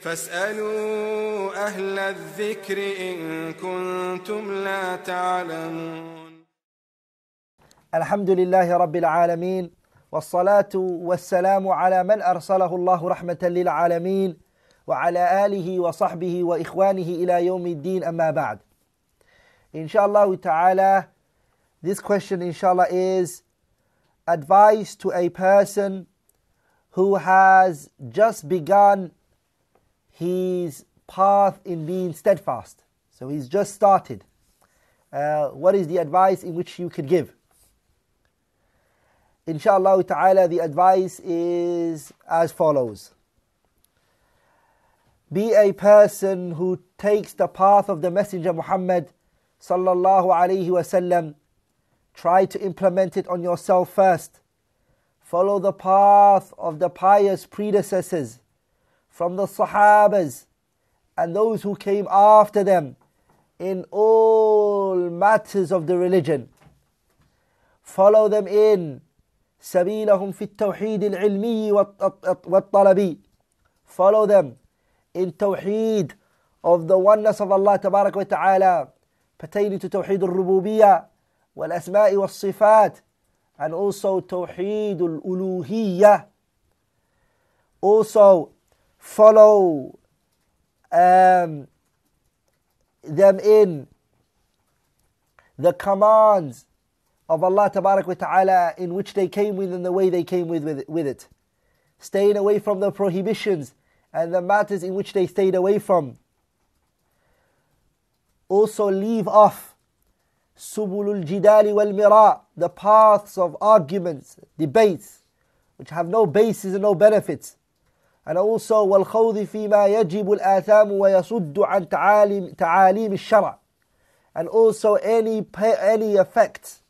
فاسألوا أهل الذكر إن كنتم لا تعلمون الحمد لله رب العالمين والصلاة والسلام على من أرسله الله رحمة للعالمين وعلى آله وصحبه وإخوانه إلى يوم الدين أما بعد Inshallah تعالى This question inshallah is Advice to a person who has just begun his path in being steadfast. So he's just started. Uh, what is the advice in which you could give? Inshallah ta'ala, the advice is as follows Be a person who takes the path of the Messenger Muhammad sallallahu alayhi wasallam. Try to implement it on yourself first. Follow the path of the pious predecessors from the Sahabas and those who came after them in all matters of the religion. Follow them in سبيلهم في التوحيد العلمي والطلبي. Follow them in tawheed of the oneness of Allah تبارك وتعالى pertaining to توحيد الربوبية والأسماء والصفات and also توحيد الألوهية also follow um, them in the commands of Allah wa Ta'ala in which they came with and the way they came with, with, with it. Staying away from the prohibitions and the matters in which they stayed away from. Also leave off subulul jidali wal mira, the paths of arguments, debates, which have no basis and no benefits and also والخوض فيما يجب الآثام ويصد عن تعاليم, تعاليم الشرع and also any, any effects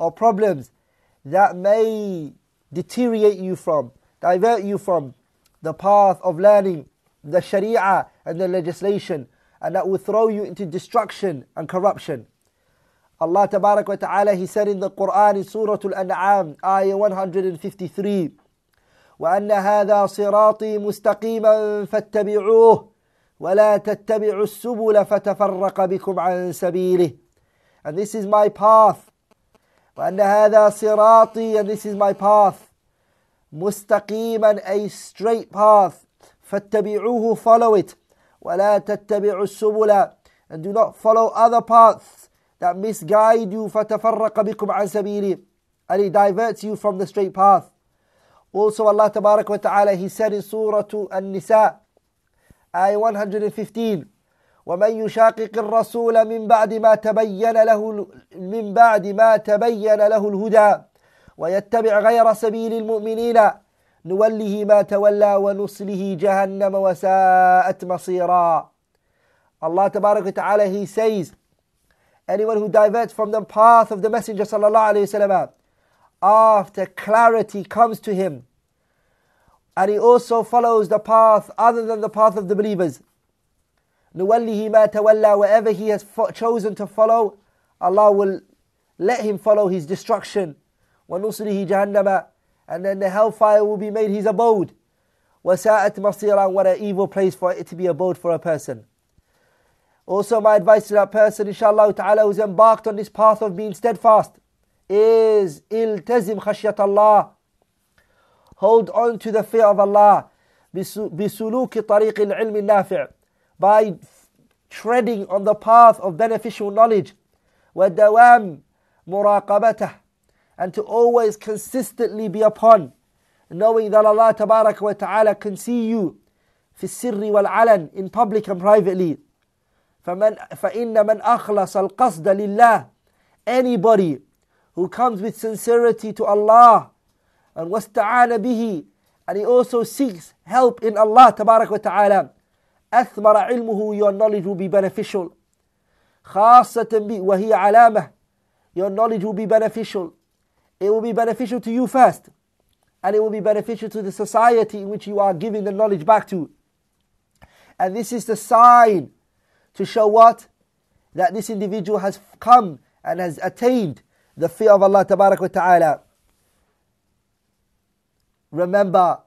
or problems that may deteriorate you from, divert you from the path of learning, the sharia and the legislation, and that will throw you into destruction and corruption. Allah Ta'ala, He said in the Quran in Surah Al-An'am, Ayah 153, وأن هذا صراطي مستقيما فاتبعوه ولا تتبعوا السبل فتفرق بكم عن سبيله and this is my path وأن هذا صراطي and this is my path مستقيما a straight path فاتبعوه follow it ولا تتبعوا السبل and do not follow other paths that misguide you فتفرق بكم عن سبيلي and it diverts you from the straight path Also Allah Ta'ala He said in Surah An-Nisa Ayah 115 ومن يشاقق الرسول من بعد ما تبين له من بعد ما تبين له الهدى ويتبع غير سبيل المؤمنين نوله ما تولى ونصله جهنم وساءت مصيرا Allah تبارك وتعالى he says anyone who diverts from the path of the messenger صلى الله عليه وسلم after clarity comes to him. And he also follows the path other than the path of the believers. نُوَلِّهِ مَا تَوَلَّى Wherever he has fo- chosen to follow, Allah will let him follow his destruction. وَنُصْلِهِ جَهَنَّمَا And then the hellfire will be made his abode. What an evil place for it to be abode for a person. Also my advice to that person, inshallah ta'ala, who's embarked on this path of being steadfast is iltazim khashyatallah. Hold on to the fear of Allah. بسلوك طريق العلم النافع. By treading on the path of beneficial knowledge. ودوام مراقبته. And to always consistently be upon. Knowing that Allah تبارك وتعالى can see you. في السر والعلن in public and privately. فمن فإن من أخلص القصد لله anybody who comes with sincerity to Allah and wasta'ana bihi and he also seeks help in Allah tabarak wa ta'ala أثمر علمه your knowledge will be beneficial خاصة بي وهي علامة your knowledge will be beneficial it will be beneficial to you first and it will be beneficial to the society in which you are giving the knowledge back to and this is the sign to show what that this individual has come and has attained the fear of Allah Tabarak wa Ta'ala. Remember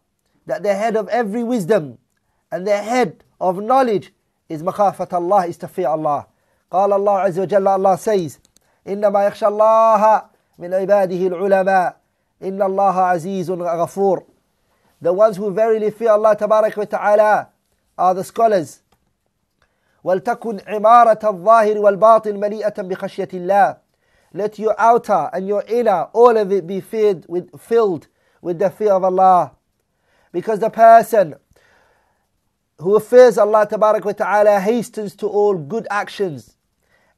that the head of every wisdom and the head of knowledge is makhafat Allah, is to fear Allah. قال الله عز وجل Allah says إنما يخشى الله من عباده العلماء إن الله عزيز غفور The ones who verily fear Allah تبارك وتعالى are the scholars ولتكن عمارة الظاهر والباطن مليئة بخشية الله let your outer and your inner, all of it be filled with, filled with the fear of Allah. Because the person who fears Allah tabarak wa ta'ala hastens to all good actions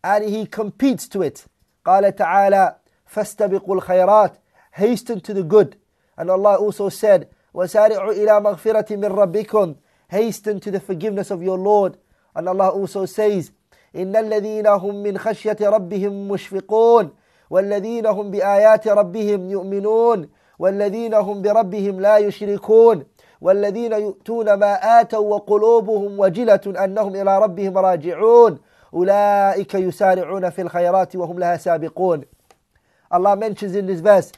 and he competes to it. قال تعالى فاستبقوا الخيرات hasten to the good and Allah also said وسارعوا إلى مغفرة من ربكم hasten to the forgiveness of your Lord and Allah also says إن الذين هم من خشية ربهم مشفقون والذين هم بآيات ربهم يؤمنون والذين هم بربهم لا يشركون والذين يؤتون ما آتوا وقلوبهم وجلة أنهم إلى ربهم راجعون أولئك يسارعون في الخيرات وهم لها سابقون Allah mentions in this verse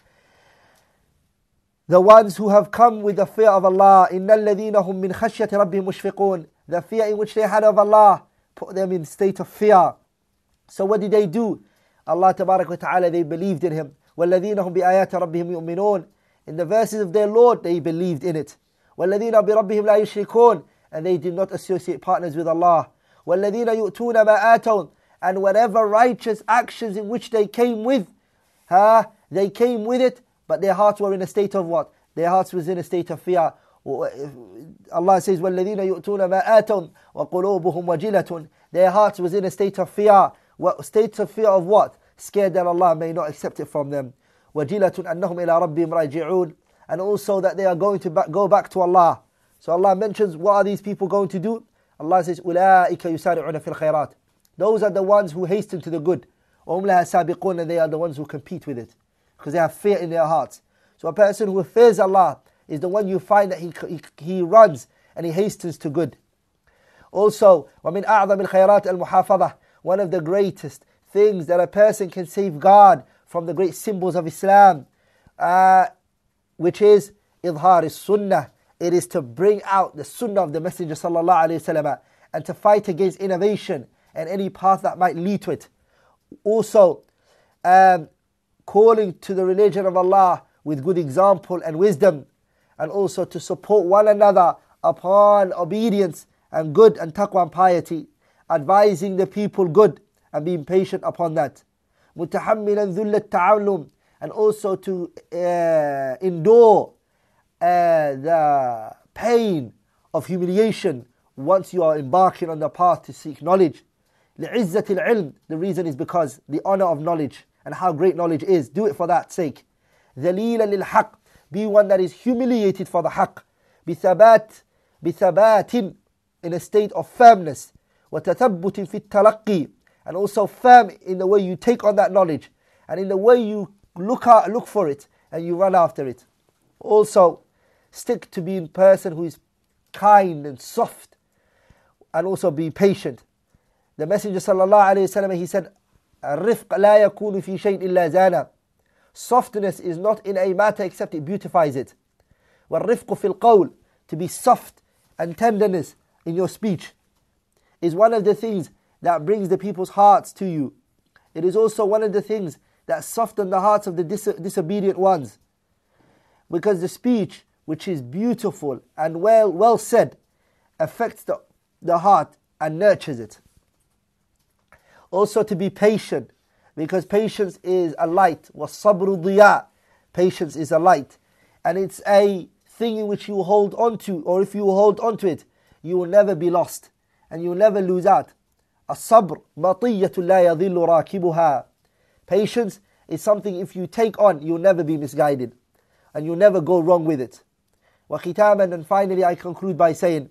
the ones who have come with the fear of Allah إن الذين هم من خشية ربهم مشفقون the fear in which they had of Allah put them in state of fear. So what did they do? Allah Ta'ala, they believed in him. وَالَّذِينَ بِآيَاتِ رَبِّهِمْ يُؤْمِنُونَ In the verses of their Lord, they believed in it. وَالَّذِينَ بِرَبِّهِمْ لَا يُشْرِكُونَ And they did not associate partners with Allah. وَالَّذِينَ يُؤْتُونَ مَا آتَوْا And whatever righteous actions in which they came with, huh, they came with it, but their hearts were in a state of what? Their hearts was in a state of fear. Allah says, وَالَّذِينَ يُؤْتُونَ مَا آتَوْا وَقُلُوبُهُمْ وَجِلَةٌ Their hearts was in a state of fear. What, state of fear of what? Scared that Allah may not accept it from them. وَجِلَةٌ أَنَّهُمْ إِلَىٰ رَبِّهِمْ رَاجِعُونَ And also that they are going to back, go back to Allah. So Allah mentions, what are these people going to do? Allah says, أُولَٰئِكَ يُسَارِعُونَ فِي الْخَيْرَاتِ Those are the ones who hasten to the good. وَهُمْ لَهَا سَابِقُونَ And they are the ones who compete with it. Because they have fear in their hearts. So a person who fears Allah, is the one you find that he, he, he runs and he hastens to good. Also, One of the greatest things that a person can safeguard from the great symbols of Islam, uh, which is إظهار السنة. It is to bring out the sunnah of the Messenger sallallahu and to fight against innovation and any path that might lead to it. Also, um, calling to the religion of Allah with good example and wisdom and also to support one another upon obedience and good and taqwa and piety, advising the people good and being patient upon that. متحملا ذل التعلم and also to uh, endure uh, the pain of humiliation once you are embarking on the path to seek knowledge. لعزة العلم the reason is because the honor of knowledge and how great knowledge is do it for that sake. ذليلا للحق be one that is humiliated for the haqq. بثبات بثبات in a state of firmness وتثبت في التلقي and also firm in the way you take on that knowledge and in the way you look out, look for it and you run after it. Also, stick to being a person who is kind and soft and also be patient. The Messenger sallallahu alayhi he said, الرفق لا يكون في شيء إلا زانه Softness is not in a matter except it beautifies it. وَالرِّفْقُ fil الْقَوْلِ To be soft and tenderness in your speech is one of the things that brings the people's hearts to you. It is also one of the things that soften the hearts of the dis- disobedient ones. Because the speech, which is beautiful and well, well said, affects the, the heart and nurtures it. Also, to be patient because patience is a light. وَالصَّبْرُ ضِيَاء Patience is a light. And it's a thing in which you hold on to, or if you hold on to it, you will never be lost. And you will never lose out. الصبر مطية لا يضل راكبها Patience is something if you take on, you'll never be misguided. And you'll never go wrong with it. وختاما and finally I conclude by saying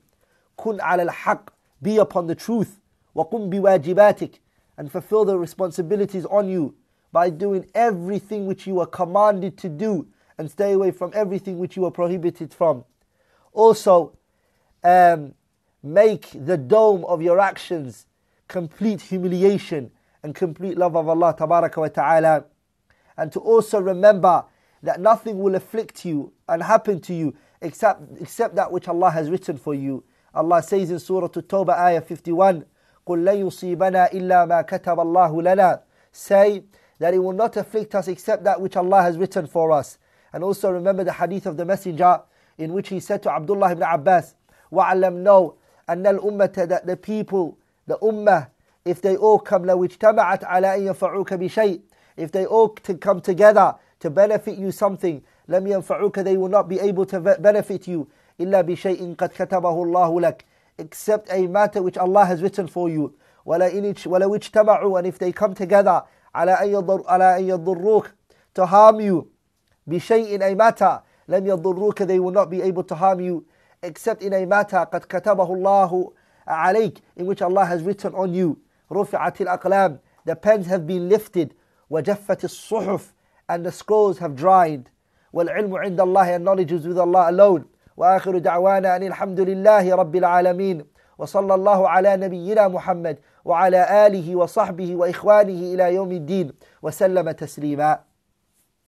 كن على الحق be upon the truth وقم بواجباتك and fulfill the responsibilities on you by doing everything which you are commanded to do and stay away from everything which you are prohibited from. Also, um, make the dome of your actions complete humiliation and complete love of Allah wa ta'ala. And to also remember that nothing will afflict you and happen to you except, except that which Allah has written for you. Allah says in Surah At-Tawbah ayah 51, قُلْ إِلَّا مَا كَتَبَ اللَّهُ لَنَا Say that it will not afflict us except that which Allah has written for us. And also remember the hadith of the messenger in which he said to Abdullah ibn Abbas, وَعَلَّمْنَوْا أَنَّ الْأُمَّةَ That the people, the ummah, if they all come, لَوْ اجْتَمَعَتْ عَلَىٰ أَن يَنْفَعُوكَ بِشَيْءٍ If they all to come together to benefit you something, لَمْ يَنْفَعُوكَ They will not be able to benefit you إِلَّا بِشَيْءٍ قَدْ كَتَبَهُ اللَّهُ لَكَ except a matter which Allah has written for you. وَلَئِنِ اجْتَمَعُوا And if they come together على أن, يضر على أن يضروك to harm you بشيء in a matter لم يضروك they will not be able to harm you except in a matter قد كتبه الله عليك in which Allah has written on you رفعت الأقلام the pens have been lifted وجفت الصحف and the scrolls have dried والعلم عند الله and knowledge is with Allah alone واخر دعوانا ان الحمد لله رب العالمين وصلى الله على نبينا محمد وعلى اله وصحبه واخوانه الى يوم الدين وسلم تسليما